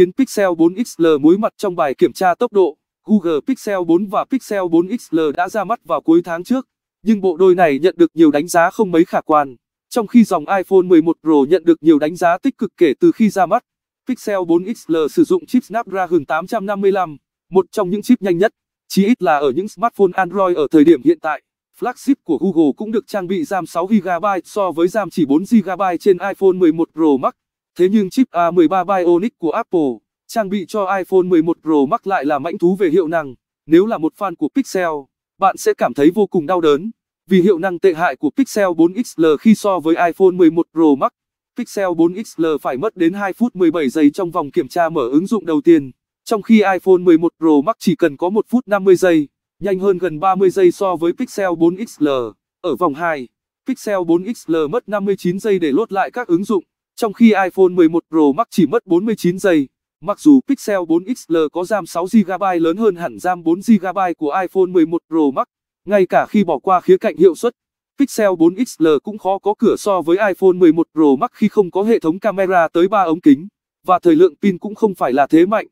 kiến Pixel 4 XL muối mặt trong bài kiểm tra tốc độ. Google Pixel 4 và Pixel 4 XL đã ra mắt vào cuối tháng trước, nhưng bộ đôi này nhận được nhiều đánh giá không mấy khả quan. Trong khi dòng iPhone 11 Pro nhận được nhiều đánh giá tích cực kể từ khi ra mắt, Pixel 4 XL sử dụng chip Snapdragon 855, một trong những chip nhanh nhất, chí ít là ở những smartphone Android ở thời điểm hiện tại. Flagship của Google cũng được trang bị RAM 6GB so với RAM chỉ 4GB trên iPhone 11 Pro Max. Thế nhưng chip A13 Bionic của Apple, trang bị cho iPhone 11 Pro Max lại là mãnh thú về hiệu năng. Nếu là một fan của Pixel, bạn sẽ cảm thấy vô cùng đau đớn, vì hiệu năng tệ hại của Pixel 4XL khi so với iPhone 11 Pro Max. Pixel 4XL phải mất đến 2 phút 17 giây trong vòng kiểm tra mở ứng dụng đầu tiên, trong khi iPhone 11 Pro Max chỉ cần có 1 phút 50 giây, nhanh hơn gần 30 giây so với Pixel 4XL. Ở vòng 2, Pixel 4XL mất 59 giây để lốt lại các ứng dụng. Trong khi iPhone 11 Pro Max chỉ mất 49 giây, mặc dù Pixel 4 XL có RAM 6GB lớn hơn hẳn RAM 4GB của iPhone 11 Pro Max, ngay cả khi bỏ qua khía cạnh hiệu suất, Pixel 4 XL cũng khó có cửa so với iPhone 11 Pro Max khi không có hệ thống camera tới 3 ống kính, và thời lượng pin cũng không phải là thế mạnh.